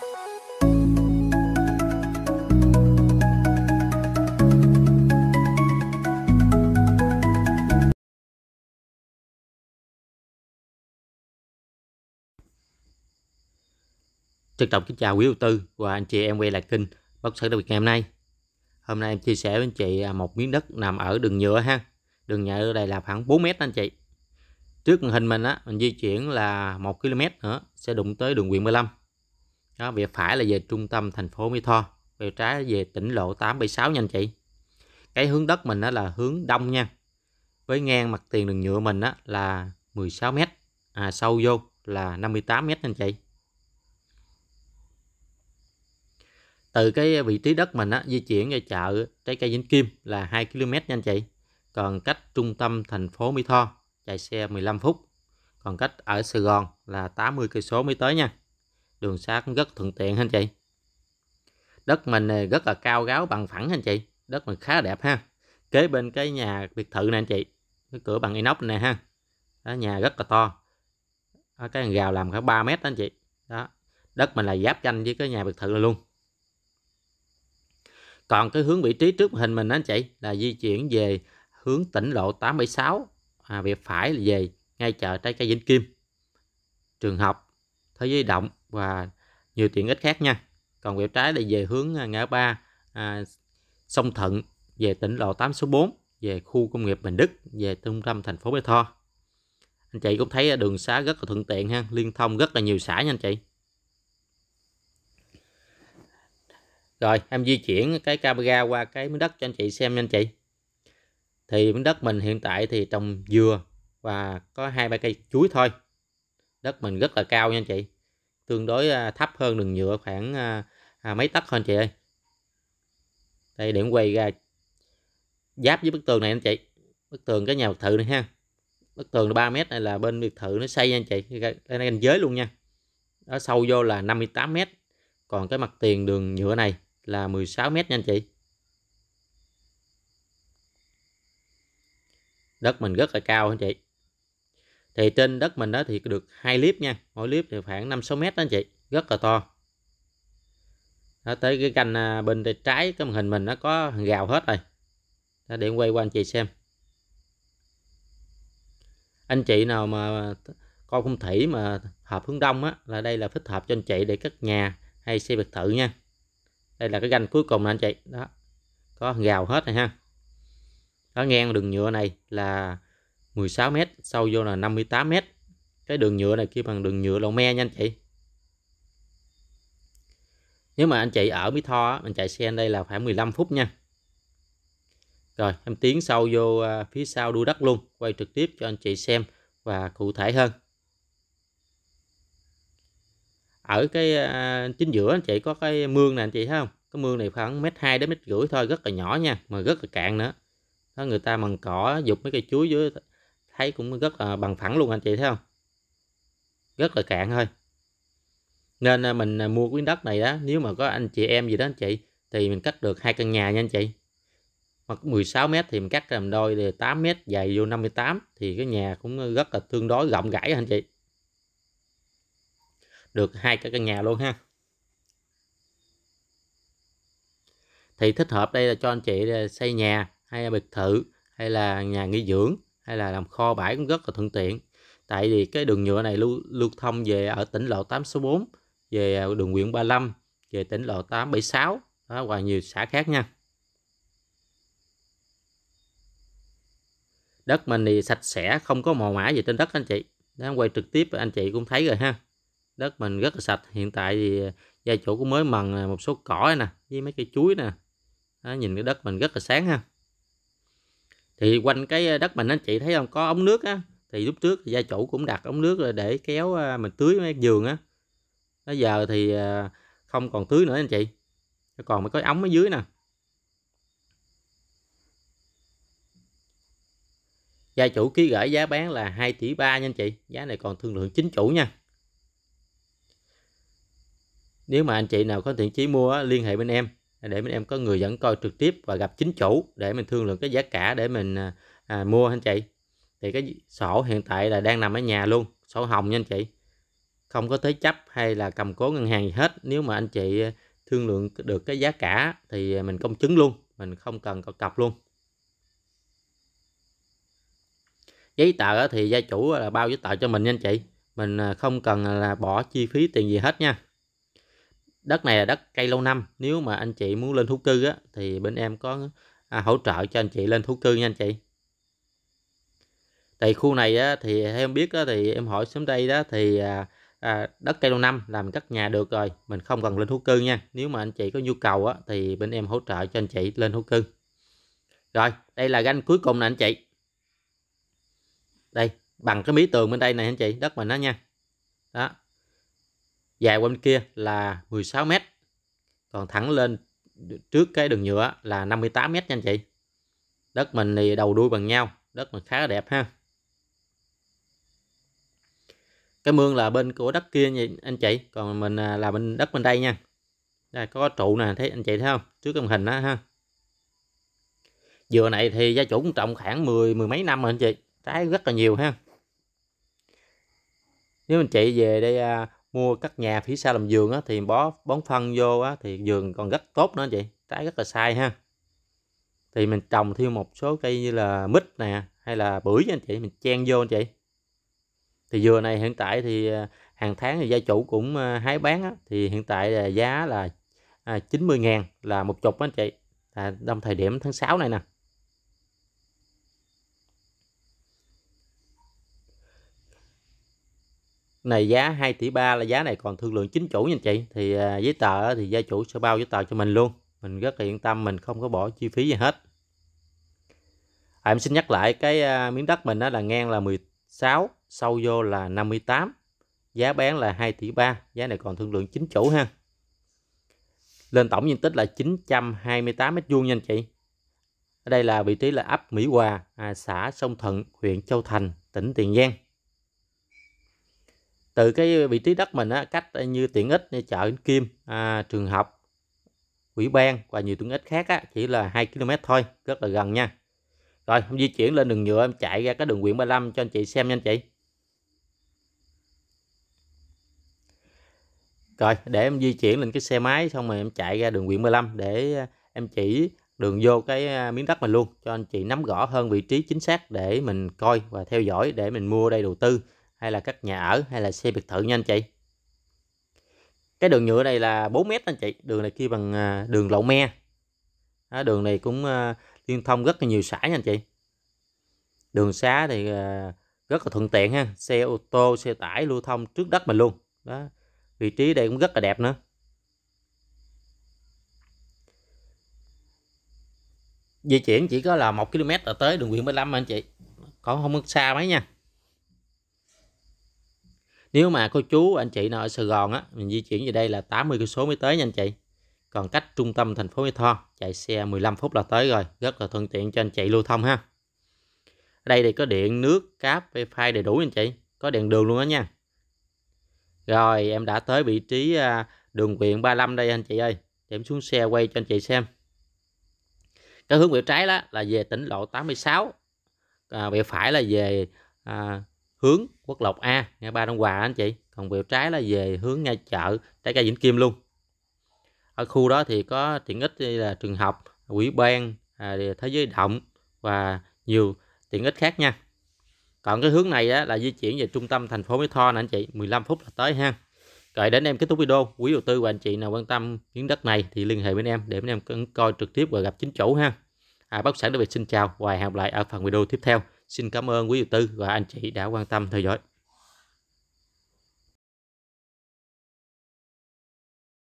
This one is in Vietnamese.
Trân trọng kính chào quý đầu tư và anh chị em quay lại kênh Bất Sở Đặc Biệt ngày hôm nay. Hôm nay em chia sẻ với anh chị à, một miếng đất nằm ở đường nhựa ha. Đường nhựa ở đây là khoảng 4 mét anh chị. Trước hình mình á, mình di chuyển là 1 km nữa sẽ đụng tới đường quyện 15 đó bìa phải là về trung tâm thành phố Mỹ Tho về trái về tỉnh lộ 876 nha anh chị cái hướng đất mình đó là hướng đông nha với ngang mặt tiền đường nhựa mình đó là 16 mét à, sâu vô là 58 mét anh chị từ cái vị trí đất mình đó di chuyển ra chợ trái cây Vĩnh Kim là 2 km nha anh chị còn cách trung tâm thành phố Mỹ Tho chạy xe 15 phút còn cách ở Sài Gòn là 80 cây số mới tới nha đường cũng rất thuận tiện anh chị đất mình rất là cao ráo bằng phẳng anh chị đất mình khá đẹp ha kế bên cái nhà biệt thự này anh chị cái cửa bằng inox này ha đó, nhà rất là to đó, cái gào làm khoảng 3 mét đó anh chị đó đất mình là giáp danh với cái nhà biệt thự luôn còn cái hướng vị trí trước hình mình đó anh chị là di chuyển về hướng tỉnh lộ 876 à, về phải là về ngay chợ trái cây Vĩnh Kim trường học thế giới động và nhiều tiện ích khác nha còn quẹo trái là về hướng à, ngã ba à, sông Thận về tỉnh lộ 8 số 4 về khu công nghiệp Bình Đức về trung tâm thành phố Mỹ Tho anh chị cũng thấy à, đường xá rất là thuận tiện ha liên thông rất là nhiều xã nha anh chị rồi em di chuyển cái camera qua cái miếng đất cho anh chị xem nha anh chị thì miếng đất mình hiện tại thì trồng dừa và có hai ba cây chuối thôi đất mình rất là cao nha anh chị tương đối à, thấp hơn đường nhựa khoảng à, à mấy tấc hơn chị ơi đây điểm quay ra giáp với bức tường này anh chị bức tường cái nhà biệt thự này ha bức tường 3 mét này là bên biệt thự nó xây nha anh chị đây là ranh giới luôn nha đó sâu vô là 58 mét còn cái mặt tiền đường nhựa này là 16 mét nha anh chị đất mình rất là cao anh chị thì trên đất mình đó thì được hai clip nha mỗi clip thì khoảng 5 6 mét đó anh chị rất là to đó, tới cái canh à, bên trái cái màn hình mình nó có gào hết rồi đó, để quay qua anh chị xem anh chị nào mà coi phong thủy mà hợp hướng đông á là đây là thích hợp cho anh chị để cất nhà hay xây biệt thự nha đây là cái ganh cuối cùng nè anh chị đó có gào hết rồi ha đó ngang đường nhựa này là 16m sâu vô là 58m cái đường nhựa này kia bằng đường nhựa lầu me nha anh chị nếu mà anh chị ở Mỹ Tho mình chạy xe đây là khoảng 15 phút nha rồi em tiến sâu vô à, phía sau đuôi đất luôn quay trực tiếp cho anh chị xem và cụ thể hơn ở cái à, chính giữa anh chị có cái mương nè anh chị thấy không cái mương này khoảng mét hai đến mét rưỡi thôi rất là nhỏ nha mà rất là cạn nữa đó người ta bằng cỏ dục mấy cây chuối dưới thấy cũng rất là bằng phẳng luôn anh chị thấy không rất là cạn thôi nên à, mình à, mua quyến đất này đó nếu mà có anh chị em gì đó anh chị thì mình cắt được hai căn nhà nha anh chị hoặc 16 mét thì mình cắt làm đôi thì 8 mét dài vô 58 thì cái nhà cũng rất là tương đối rộng rãi anh chị được hai cái căn nhà luôn ha thì thích hợp đây là cho anh chị à, xây nhà hay biệt thự hay là nhà nghỉ dưỡng hay là làm kho bãi cũng rất là thuận tiện tại vì cái đường nhựa này lưu, lưu thông về ở tỉnh lộ 8 số 4 về à, đường huyện 35 về tỉnh lộ 876 đó, và nhiều xã khác nha đất mình thì sạch sẽ không có màu mã gì trên đất anh chị Đang quay trực tiếp anh chị cũng thấy rồi ha đất mình rất là sạch hiện tại thì à, gia chủ cũng mới mần à, một số cỏ nè với mấy cây chuối nè đó, nhìn cái đất mình rất là sáng ha thì quanh cái ờ, đất mình anh chị thấy không có ống nước á thì lúc trước gia chủ cũng đặt ống nước để kéo ờ, mình tưới mấy giường á bây giờ thì ờ, không còn tưới nữa anh chị còn mới có ống ở dưới nè gia chủ ký gửi giá bán là 2 tỷ ba nha anh chị giá này còn thương lượng chính chủ nha nếu mà anh chị nào có thiện chí mua liên hệ bên em để mình em có người dẫn coi trực tiếp và gặp chính chủ để mình thương lượng cái giá cả để mình à, à mua anh chị thì cái sổ hiện tại là đang nằm ở nhà luôn sổ hồng nha anh chị không có thế chấp hay là cầm cố ngân hàng gì hết nếu mà anh chị à, thương lượng được cái giá cả thì à, mình công chứng luôn mình không cần có cọc luôn giấy tờ thì gia chủ là bao giấy tờ cho mình nha anh chị mình không cần là bỏ chi phí tiền gì hết nha đất này là đất cây lâu năm nếu mà anh chị muốn lên thú cư á, thì bên em có à, hỗ trợ cho anh chị lên thú cư nha anh chị tại khu này á, thì em biết á, thì em hỏi sớm đây đó thì à, à, đất cây lâu năm làm cất nhà được rồi mình không cần lên thú cư nha nếu mà anh chị có nhu cầu á, thì bên em hỗ trợ cho anh chị lên thú cư rồi đây là ganh cuối cùng nè anh chị đây bằng cái mí tường bên đây này anh chị đất mình đó nha đó dài qua bên kia là 16 mét, còn thẳng lên trước cái đường nhựa là 58 mét nha anh chị đất mình thì đầu đuôi bằng nhau đất mình khá là đẹp ha cái mương là bên của đất kia nha anh chị còn mình à, là bên đất bên đây nha đây có trụ nè thấy anh chị thấy không trước cái màn hình đó ha vừa này thì gia chủ cũng trồng khoảng mười mười mấy năm rồi anh chị trái rất là nhiều ha nếu anh chị về đây à, mua cắt nhà phía sau làm giường á, thì bó bón phân vô á, thì giường còn rất tốt nữa chị trái rất là sai ha thì mình trồng thêm một số cây như là mít nè hay là bưởi nha anh chị mình chen vô anh chị thì dừa này hiện tại thì à, hàng tháng thì gia chủ cũng à, hái bán á, thì hiện tại là giá là 90 à, ngàn là một chục anh chị à, trong thời điểm tháng 6 này nè này giá 2 tỷ 3 là giá này còn thương lượng chính chủ nha anh chị thì à, giấy tờ thì gia chủ sẽ bao giấy tờ cho mình luôn mình rất là yên tâm mình không có bỏ chi phí gì hết à, em xin nhắc lại cái à, miếng đất mình đó là ngang là 16 sâu vô là 58 giá bán là 2 tỷ 3 giá này còn thương lượng chính chủ ha lên tổng diện tích là 928 mét vuông nha anh chị ở đây là vị trí là ấp Mỹ Hòa à, xã Sông Thuận huyện Châu Thành tỉnh Tiền Giang từ cái vị trí đất mình á, cách ờ, như tiện ích như chợ Kim, à, trường học, ủy ban và nhiều tiện ích khác á, chỉ là 2 km thôi, rất là gần nha. Rồi, em di chuyển lên đường nhựa em chạy ra cái đường quyện 35 cho anh chị xem nha anh chị. Rồi, để em di chuyển lên cái xe máy xong rồi em chạy ra đường quyện 15 để ờ, em chỉ đường vô cái ờ, miếng đất mình luôn cho anh chị nắm rõ hơn vị trí chính xác để mình coi và theo dõi để mình mua đây đầu tư hay là các nhà ở hay là xe biệt thự nha anh chị cái đường nhựa này là 4 mét anh chị đường này kia bằng à, đường lậu me đó, đường này cũng à, liên thông rất là nhiều xã nha anh chị đường xá thì à, rất là thuận tiện ha xe ô tô xe tải lưu thông trước đất mình luôn đó vị trí đây cũng rất là đẹp nữa di chuyển chỉ có là một km là tới đường huyện 15 mà anh chị còn không xa mấy nha nếu mà cô chú anh chị nào ở Sài Gòn á mình di chuyển về đây là 80 cây số mới tới nha anh chị còn cách trung tâm thành phố Mỹ Tho chạy xe 15 phút là tới rồi rất là thuận tiện cho anh chị lưu thông ha ở đây thì có điện nước cáp wifi đầy đủ anh chị có đèn đường luôn đó nha rồi em đã tới vị trí à, đường quyện 35 đây anh chị ơi để em xuống xe quay cho anh chị xem cái hướng về trái đó là về tỉnh lộ 86 à, về phải là về à, hướng Quốc Lộc A ngay ba Đông Hòa anh chị còn biểu trái là về hướng ngay chợ trái cây Vĩnh Kim luôn ở khu đó thì có tiện ích là trường học quỹ ban à, thế giới động và nhiều tiện ích khác nha còn cái hướng này á, là di chuyển về trung tâm thành phố Mỹ Tho nè anh chị 15 phút là tới ha cậy đến em kết thúc video quý đầu tư và anh chị nào quan tâm miếng đất này thì liên hệ với em để bên em coi trực tiếp và gặp chính chủ ha à, bất sản đã việt xin chào và hẹn gặp lại ở phần video tiếp theo Xin cảm ơn quý đầu tư và anh chị đã quan tâm theo dõi.